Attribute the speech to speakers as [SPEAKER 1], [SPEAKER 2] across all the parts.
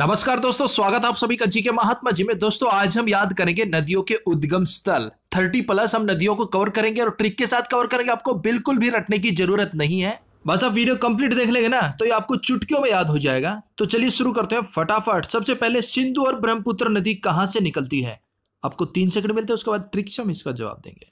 [SPEAKER 1] नमस्कार दोस्तों स्वागत आप सभी का जी के महात्मा जी में दोस्तों आज हम याद करेंगे नदियों के उद्गम स्थल थर्टी प्लस हम नदियों को कवर करेंगे और ट्रिक के साथ कवर करेंगे आपको बिल्कुल भी रटने की जरूरत नहीं है बस आप वीडियो कंप्लीट देख लेंगे ना तो ये आपको चुटकियों में याद हो जाएगा तो चलिए शुरू करते हैं फटाफट सबसे पहले सिंधु और ब्रह्मपुत्र नदी कहाँ से निकलती है आपको तीन सेकंड मिलते हैं उसके बाद ट्रिक से हम इसका जवाब देंगे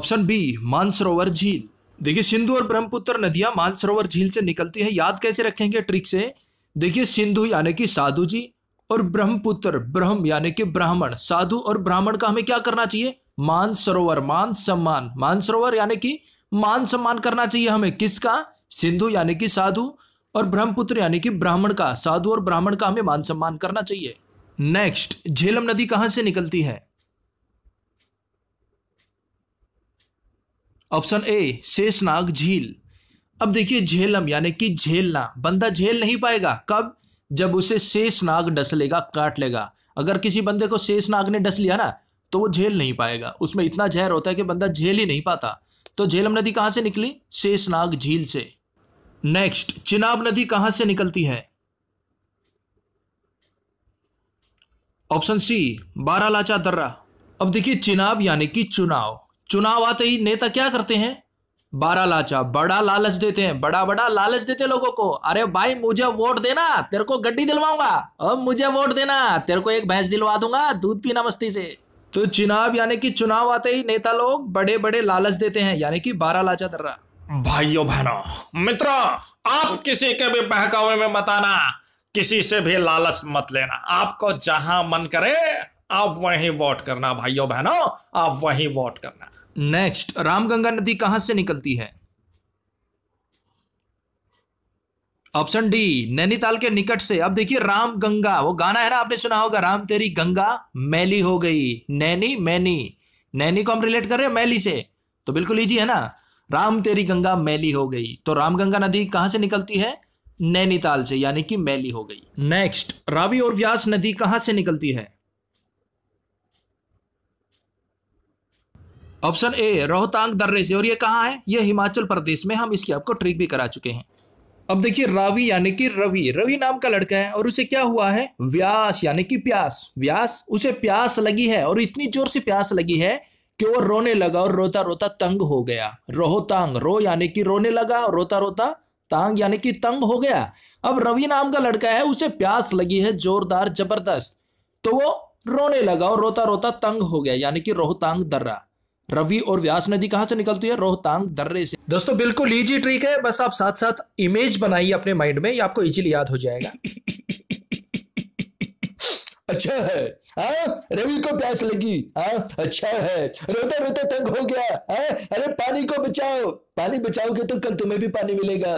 [SPEAKER 1] ऑप्शन बी मानसरोवर झील देखिए सिंधु और ब्रह्मपुत्र नदियां मानसरोवर झील से निकलती है याद कैसे रखेंगे ट्रिक से देखिए सिंधु यानी कि साधु जी और ब्रह्मपुत्र ब्रह्म यानी कि ब्राह्मण साधु और ब्राह्मण का हमें क्या करना चाहिए मान सरोवर मान सम्मान मान सरोवर यानी कि मान सम्मान करना चाहिए हमें किसका सिंधु यानी कि साधु और ब्रह्मपुत्र यानी कि ब्राह्मण का साधु और ब्राह्मण का हमें मान सम्मान करना चाहिए नेक्स्ट झेलम नदी कहाँ से निकलती है ऑप्शन ए शेषनाग झील अब देखिए झेलम यानी कि झेलना बंदा झेल नहीं पाएगा कब जब उसे शेषनाग डस लेगा काट लेगा अगर किसी बंदे को शेषनाग ने डस लिया ना तो वो झेल नहीं पाएगा उसमें इतना जहर होता है कि बंदा झेल ही नहीं पाता तो झेलम नदी कहां से निकली शेषनाग झील से नेक्स्ट चिनाब नदी कहां से निकलती है ऑप्शन सी बारालाचा दर्रा अब देखिए चिनाब यानी कि चुनाव चुनाव आते ही नेता क्या करते हैं बारा लाचा बड़ा लालच देते हैं बड़ा बड़ा लालच देते हैं लोगों को अरे भाई मुझे वोट देना तेरे को गड्डी दिलवाऊंगा अब मुझे वोट देना तेरे को एक भैंस दिलवा दूंगा दूध पीना मस्ती से तो चुनाव यानी कि चुनाव आते ही नेता लोग बड़े बड़े लालच देते हैं यानी कि बारा लाचा दर्रा भाइयों बहनों मित्र आप किसी के भी बहकावे में मताना किसी से भी लालच मत लेना आपको जहां मन करे आप वहीं वोट करना भाइयों बहनों आप वहीं वोट करना नेक्स्ट रामगंगा नदी कहां से निकलती है ऑप्शन डी नैनीताल के निकट से अब देखिए राम गंगा वो गाना है ना आपने सुना होगा राम तेरी गंगा मैली हो गई नैनी मैनी नैनी को हम रिलेट कर रहे हैं मैली से तो बिल्कुल ईजी है ना राम तेरी गंगा मैली हो गई तो राम गंगा नदी कहां से निकलती है नैनीताल से यानी कि मैली हो गई नेक्स्ट रावी और व्यास नदी कहां से निकलती है ऑप्शन ए रोहतांग दर्रे से और ये कहाँ है ये हिमाचल प्रदेश में हम इसकी आपको ट्रिक भी करा चुके हैं अब देखिए रावी यानी कि रवि रवि नाम का लड़का है और उसे क्या हुआ है व्यास यानी कि प्यास व्यास उसे प्यास लगी है और इतनी जोर से प्यास लगी है कि वो रोने लगा और रोता रोता तंग हो गया रोहतांग रो यानी कि रोने लगा और रोता रोता तांग यानी कि तंग हो गया अब रवि नाम का लड़का है उसे प्यास लगी है जोरदार जबरदस्त तो वो रोने लगा और रोता रोता तंग हो गया यानी कि रोहतांग दर्रा रवि और व्यास नदी कहाँ से निकलती है रोहतांग दर्रे से दोस्तों बिल्कुल इजी ट्रिक है बस आप साथ साथ इमेज बनाइए अपने माइंड में ये आपको इजीली याद हो जाएगा अच्छा है हाँ? रवि को प्यास लगी आ? हाँ? अच्छा है रोता रोता तंग हो गया आ? हाँ? अरे पानी को बचाओ पानी बचाओगे तो कल तुम्हें भी पानी मिलेगा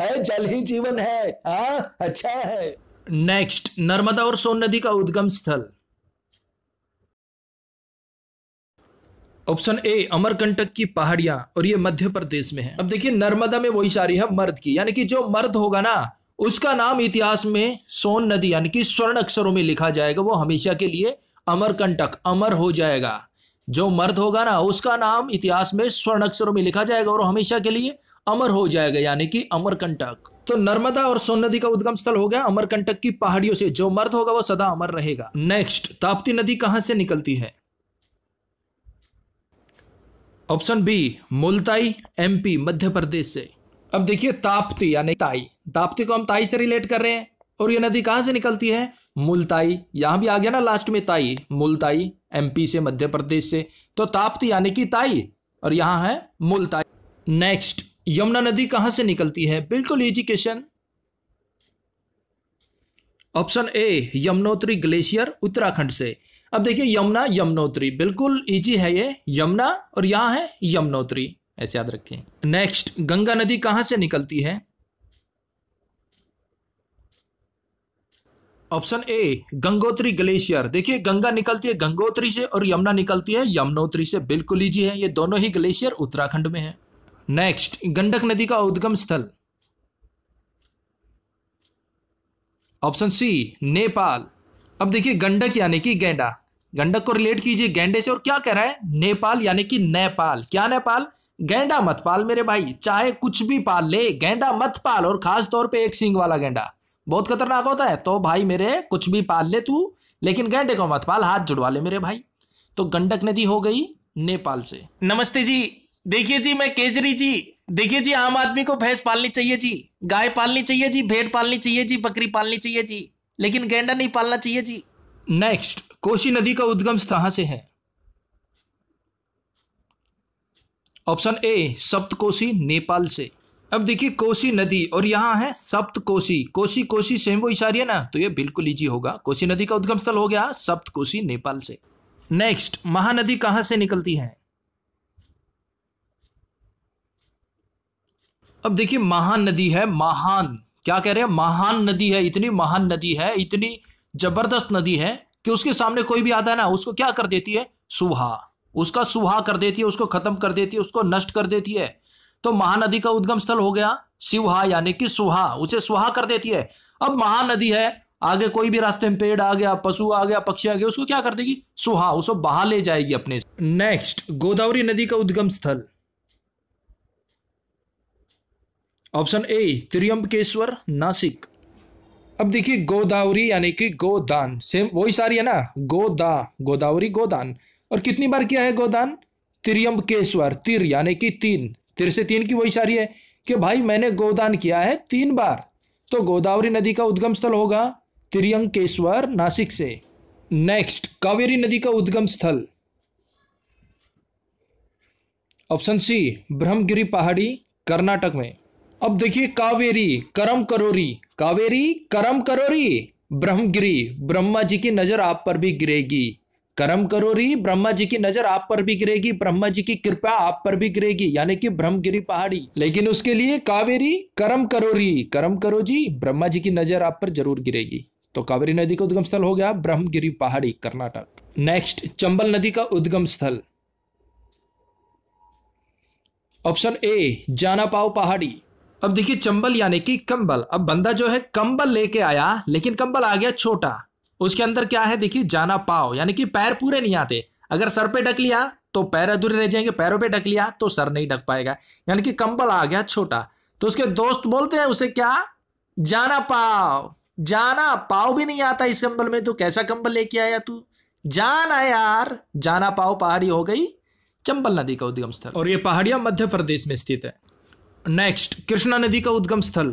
[SPEAKER 1] जल ही जीवन है आ? अच्छा है नेक्स्ट नर्मदा और सोन नदी का उद्गम स्थल ऑप्शन ए अमरकंटक की पहाड़ियां और ये मध्य प्रदेश में है अब देखिए नर्मदा में वही सारी है मर्द की यानी कि जो मर्द होगा ना उसका नाम इतिहास में सोन नदी यानी कि स्वर्ण अक्षरों में लिखा जाएगा वो हमेशा के लिए अमरकंटक अमर हो जाएगा जो मर्द होगा ना उसका नाम इतिहास में स्वर्ण अक्षरों में लिखा जाएगा और हमेशा के लिए अमर हो जाएगा यानी कि अमरकंटक तो नर्मदा और सोन नदी का उद्गम स्थल हो गया अमरकंटक की पहाड़ियों से जो मर्द होगा वो सदा अमर रहेगा नेक्स्ट ताप्ती नदी कहां से निकलती है option B Multai MP Madhya Pradesh से अब देखिए ताप्ती यानी ताई ताप्ती को हम ताई से रिलेट कर रहे हैं और ये नदी कहां से निकलती है मुलताई यहां भी आ गया ना लास्ट में ताई मुलताई एमपी से मध्य प्रदेश से तो ताप्ती यानी कि ताई और यहां है मुलताई नेक्स्ट यमुना नदी कहां से निकलती है बिल्कुल easy question option A Yamunotri glacier Uttarakhand से अब देखिए यमुना यमुनोत्री बिल्कुल इजी है ये यमुना और यहाँ है यमुनोत्री ऐसे याद रखें नेक्स्ट गंगा नदी कहाँ से निकलती है ऑप्शन ए गंगोत्री ग्लेशियर देखिए गंगा निकलती है गंगोत्री से और यमुना निकलती है यमुनोत्री से बिल्कुल इजी है ये दोनों ही ग्लेशियर उत्तराखंड में है नेक्स्ट गंडक नदी का उद्गम स्थल ऑप्शन सी नेपाल अब देखिए गंडक यानी कि गेंडा गंडक को रिलेट कीजिए गेंडे से और क्या कह रहा है नेपाल यानी कि नेपाल क्या नेपाल गेंडा मत पाल मेरे भाई चाहे कुछ भी पाल ले गेंडा मत पाल और खास तौर पे एक सिंग वाला गेंडा बहुत खतरनाक होता है तो भाई मेरे कुछ भी पाल ले तू लेकिन गेंडे को मत पाल हाथ जुड़वा ले मेरे भाई तो गंडक नदी हो गई नेपाल से नमस्ते जी देखिए जी मैं केजरी जी देखिए जी आम आदमी को भैंस पालनी चाहिए जी गाय पालनी चाहिए जी भेड़ पालनी चाहिए जी बकरी पालनी चाहिए जी लेकिन गेंडा नहीं पालना चाहिए जी नेक्स्ट कोसी नदी का उद्गम कहाँ से है ऑप्शन ए सप्तकोशी नेपाल से अब देखिए कोसी नदी और यहाँ है सप्तकोशी कोसी कोशी सेम वो इशारी है ना तो ये बिल्कुल इजी होगा कोसी नदी का उद्गम स्थल हो गया सप्तकोशी नेपाल से नेक्स्ट महानदी कहाँ से निकलती है अब देखिए महान नदी है महान क्या कह रहे हैं महान नदी है इतनी महान नदी है इतनी जबरदस्त नदी है कि उसके सामने कोई भी आता है ना उसको क्या कर देती है सुहा उसका सुहा कर देती है उसको खत्म कर देती है उसको नष्ट कर देती है तो महानदी का उद्गम स्थल हो गया सिवहा यानी कि सुहा उसे सुहा कर देती है अब महानदी है आगे कोई भी रास्ते में पेड़ आ गया पशु आ गया पक्षी आ गया उसको क्या कर देगी सुहा उसको बहा ले जाएगी अपने नेक्स्ट गोदावरी नदी का उद्गम स्थल ऑप्शन ए त्रियम्बकेश्वर नासिक अब देखिए गोदावरी यानी कि गोदान सेम वही सारी है ना गोदा गोदावरी गोदान और कितनी बार किया है गोदान त्रियम्बकेश्वर तिर यानी कि तीन तिर से तीन की वही सारी है कि भाई मैंने गोदान किया है तीन बार तो गोदावरी नदी का उद्गम स्थल होगा त्रियंकेश्वर नासिक से नेक्स्ट कावेरी नदी का उद्गम स्थल ऑप्शन सी ब्रह्मगिरी पहाड़ी कर्नाटक में अब देखिए कावेरी करम करोरी कावेरी करम करोरी ब्रह्मगिरी ब्रह्मा जी की नजर आप पर भी गिरेगी करम करोरी ब्रह्मा जी की नजर आप पर भी गिरेगी ब्रह्मा जी की कृपा आप पर भी गिरेगी यानी कि ब्रह्मगिरी पहाड़ी लेकिन उसके लिए कावेरी करम करोरी करम करो जी ब्रह्मा जी की नजर आप पर जरूर गिरेगी तो कावेरी नदी का उद्गम स्थल हो गया ब्रह्मगिरी पहाड़ी कर्नाटक नेक्स्ट चंबल नदी का उद्गम स्थल ऑप्शन ए जाना पहाड़ी अब देखिए चंबल यानी कि कंबल अब बंदा जो है कंबल लेके आया लेकिन कंबल आ गया छोटा उसके अंदर क्या है देखिए जाना पाओ यानी कि पैर पूरे नहीं आते अगर सर पे ढक लिया तो पैर अधूरे रह जाएंगे पैरों पे ढक लिया तो सर नहीं ढक पाएगा यानी कि कंबल आ गया छोटा तो उसके दोस्त बोलते हैं उसे क्या जाना पाओ जाना पाओ भी नहीं आता इस कंबल में तो कैसा कंबल लेके आया तू जाना यार जाना पाओ पहाड़ी हो गई चंबल नदी का उद्गम स्थल और ये पहाड़ियां मध्य प्रदेश में स्थित है नेक्स्ट कृष्णा नदी का उद्गम स्थल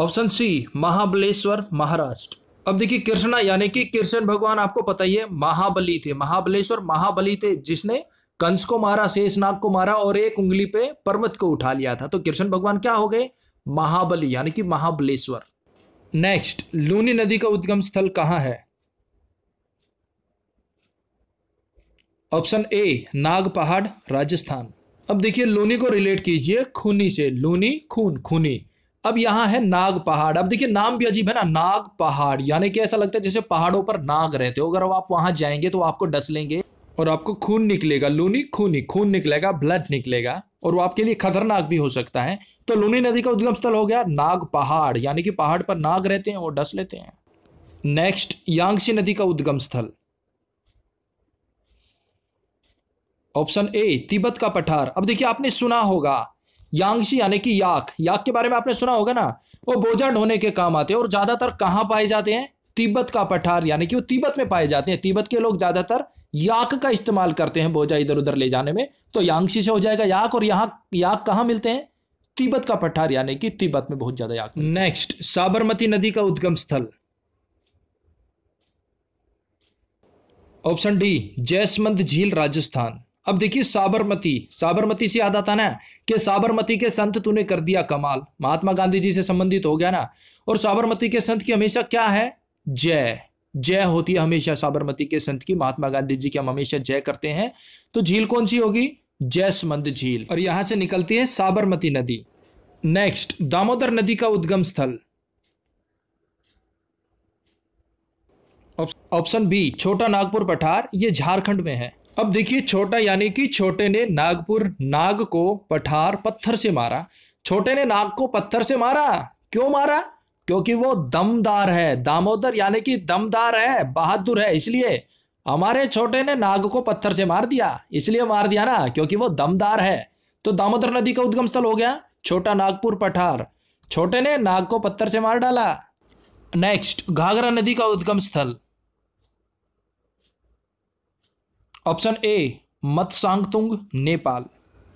[SPEAKER 1] ऑप्शन सी महाबलेश्वर महाराष्ट्र अब देखिए कृष्णा यानी कि कृष्ण भगवान आपको पता ही है महाबली थे महाबलेश्वर महाबली थे जिसने कंस को मारा शेषनाग को मारा और एक उंगली पे पर्वत को उठा लिया था तो कृष्ण भगवान क्या हो गए महाबली यानी कि महाबलेश्वर नेक्स्ट लूनी नदी का उद्गम स्थल कहाँ है ऑप्शन ए नाग पहाड़ राजस्थान अब देखिए लोनी को रिलेट कीजिए खूनी से लोनी खून खूनी अब यहाँ है नाग पहाड़ अब देखिए नाम भी अजीब है ना नाग पहाड़ यानी कि ऐसा लगता है जैसे पहाड़ों पर नाग रहते हो अगर आप वहां जाएंगे तो आपको डस लेंगे और आपको खून निकलेगा लोनी खूनी खून निकलेगा ब्लड निकलेगा और वो आपके लिए खतरनाक भी हो सकता है तो लूनी नदी का उद्गम स्थल हो गया नाग पहाड़ यानी कि पहाड़ पर नाग रहते हैं और डस लेते हैं नेक्स्ट यांगसी नदी का उद्गम स्थल ऑप्शन ए तिब्बत का पठार अब देखिए आपने सुना होगा यांगशी यानी कि याक याक के बारे में आपने सुना होगा ना वो बोझा ढोने के काम आते हैं और ज़्यादातर कहाँ पाए जाते हैं तिब्बत का पठार यानी कि वो तिब्बत में पाए जाते हैं तिब्बत के लोग ज़्यादातर याक का इस्तेमाल करते हैं बोझा इधर उधर ले जाने में तो यांगशी से हो जाएगा याक और यहाँ याक कहाँ मिलते हैं तिब्बत का पठार यानी कि तिब्बत में बहुत ज़्यादा याक नेक्स्ट साबरमती नदी का उद्गम स्थल ऑप्शन डी जैसमंद झील राजस्थान अब देखिए साबरमती साबरमती से याद आता ना कि साबरमती के संत तूने कर दिया कमाल महात्मा गांधी जी से संबंधित हो गया ना और साबरमती के संत की हमेशा क्या है जय जय होती है हमेशा साबरमती के संत की महात्मा गांधी जी की हम हमेशा जय करते हैं तो झील कौन सी होगी जयसमंद झील और यहां से निकलती है साबरमती नदी नेक्स्ट दामोदर नदी का उद्गम स्थल ऑप्शन बी छोटा नागपुर पठार ये झारखंड में है अब देखिए छोटा यानी कि छोटे ने नागपुर नाग को पठार पत्थर से मारा छोटे ने नाग को पत्थर से मारा क्यों मारा क्योंकि वो दमदार है दामोदर यानी कि दमदार है बहादुर है इसलिए हमारे छोटे ने नाग को पत्थर से मार दिया इसलिए मार दिया ना क्योंकि वो दमदार है तो दामोदर नदी का उद्गम स्थल हो गया छोटा नागपुर पठार छोटे ने नाग को पत्थर से मार डाला नेक्स्ट घाघरा नदी का उद्गम स्थल ऑप्शन ए मत सांगतुंग नेपाल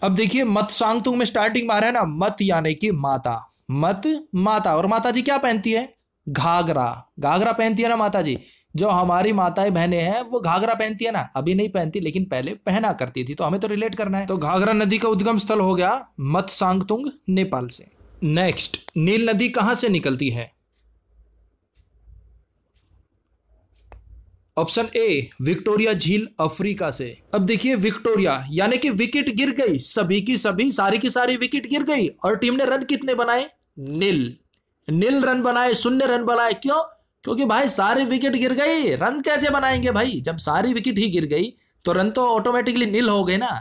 [SPEAKER 1] अब देखिए सांगतुंग में स्टार्टिंग मार है ना मत यानी कि माता मत माता और माता जी क्या पहनती है घाघरा घाघरा पहनती है ना माता जी जो हमारी माताएं बहनें हैं वो घाघरा पहनती है ना अभी नहीं पहनती लेकिन पहले पहना करती थी तो हमें तो रिलेट करना है तो घाघरा नदी का उद्गम स्थल हो गया मतसांगतुंग नेपाल से नेक्स्ट नील नदी कहाँ से निकलती है ऑप्शन ए विक्टोरिया झील अफ्रीका से अब देखिए विक्टोरिया यानी कि विकेट गिर गई सभी की सभी सारी की सारी विकेट गिर गई और टीम ने रन कितने बनाए नील नील रन बनाए शून्य रन बनाए क्यों क्योंकि भाई सारी विकेट गिर गई रन कैसे बनाएंगे भाई जब सारी विकेट ही गिर गई तो रन तो ऑटोमेटिकली नील हो गए ना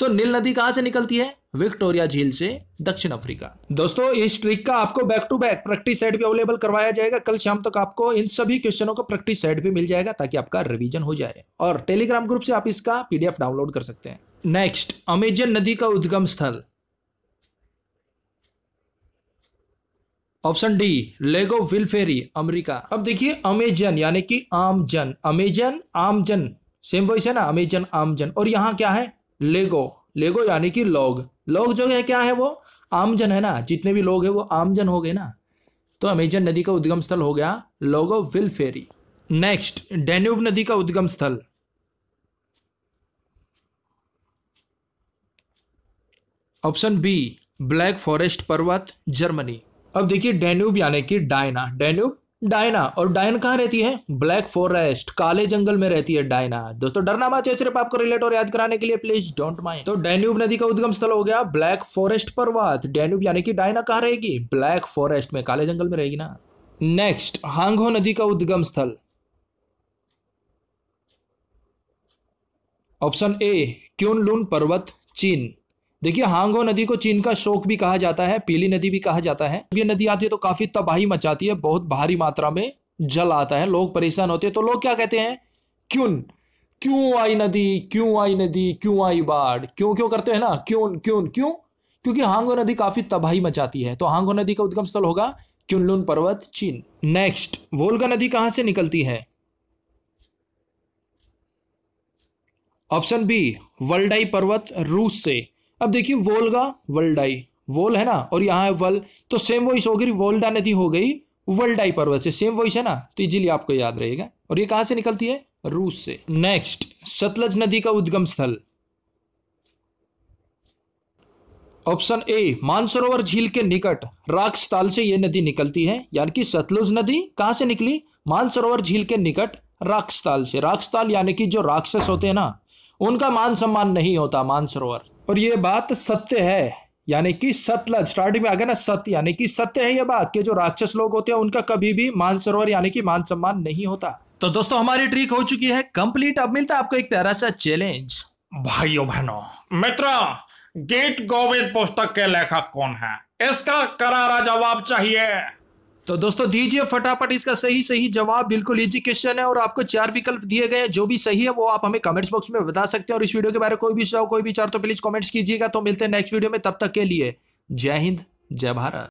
[SPEAKER 1] तो नील नदी कहां से निकलती है विक्टोरिया झील से दक्षिण अफ्रीका दोस्तों इस ट्रिक का आपको back to back practice set भी अवेलेबल करवाया जाएगा कल शाम तक आपको इन सभी क्वेश्चनों का प्रैक्टिस सेट भी मिल जाएगा ताकि आपका रिवीजन हो जाए और टेलीग्राम ग्रुप से आप इसका पीडीएफ डाउनलोड कर सकते हैं नेक्स्ट अमेजन नदी का उद्गम स्थल ऑप्शन डी लेगो विल फेरी अमेरिका अब देखिए अमेजन यानी कि आमजन अमेजन आमजन सेम वॉइस है ना अमेजन आमजन और यहां क्या है लेगो लेगो यानी कि लोग लोग जो है क्या है वो आमजन है ना जितने भी लोग हैं वो आमजन हो गए ना तो अमेजन नदी का उद्गम स्थल हो गया लोगो विल फेरी नेक्स्ट डेन्यूब नदी का उद्गम स्थल ऑप्शन बी ब्लैक फॉरेस्ट पर्वत जर्मनी अब देखिए डेन्यूब यानी कि डायना डेन्यूब डायना और डायन कहाँ रहती है ब्लैक फॉरेस्ट काले जंगल में रहती है डायना दोस्तों डरना मत है सिर्फ आपको रिलेट और याद कराने के लिए प्लीज डोंट माइंड तो डेन्यूब नदी का उद्गम स्थल हो गया ब्लैक फॉरेस्ट पर्वत डेन्यूब यानी कि डायना कहाँ रहेगी ब्लैक फॉरेस्ट में काले जंगल में रहेगी ना नेक्स्ट हांगो नदी का उद्गम स्थल ऑप्शन ए लून पर्वत चीन देखिए हांगो नदी को चीन का शोक भी कहा जाता है पीली नदी भी कहा जाता है ये नदी आती है तो काफी तबाही मचाती है बहुत भारी मात्रा में जल आता है लोग परेशान होते हैं तो लोग क्या कहते हैं क्यों क्यों आई नदी क्यों आई नदी क्यों आई बाढ़ क्यों क्यों करते हैं ना क्यों क्यों क्यों क्योंकि हांगो नदी काफी तबाही मचाती है तो हांगो नदी का उद्गम स्थल होगा क्यूनलुन पर्वत चीन नेक्स्ट वोल्गा नदी कहां से निकलती है ऑप्शन बी वल्डाई पर्वत रूस से अब देखिए वोलगा वल्डाई वोल है ना और यहाँ है वल तो सेम वॉइस हो गई वोल्डा नदी हो गई वल्डाई पर्वत से सेम वॉइस है ना तो इजीली आपको याद रहेगा और ये कहाँ से निकलती है रूस से नेक्स्ट सतलज नदी का उद्गम स्थल ऑप्शन ए मानसरोवर झील के निकट राक्षताल से यह नदी निकलती है यानी कि सतलुज नदी कहां से निकली मानसरोवर झील के निकट राक्षताल से राक्षताल यानी कि जो राक्षस होते हैं ना उनका मान सम्मान नहीं होता मानसरोवर और ये बात सत्य है यानी कि सतलज स्टार्टिंग में आ गया ना सत्य यानी कि सत्य है ये बात कि जो राक्षस लोग होते हैं उनका कभी भी मान सरोवर यानी कि मान सम्मान नहीं होता तो दोस्तों हमारी ट्रिक हो चुकी है कंप्लीट अब मिलता है आपको एक प्यारा सा चैलेंज भाइयों बहनों मित्र गेट गोविंद पुस्तक के लेखक कौन है इसका करारा जवाब चाहिए तो दोस्तों दीजिए फटाफट इसका सही सही जवाब बिल्कुल इजी क्वेश्चन है और आपको चार विकल्प दिए गए हैं जो भी सही है वो आप हमें कमेंट्स बॉक्स में बता सकते हैं और इस वीडियो के बारे में कोई भी सुझाव कोई भी चार तो प्लीज कमेंट्स कीजिएगा तो मिलते हैं नेक्स्ट वीडियो में तब तक के लिए जय हिंद जय भारत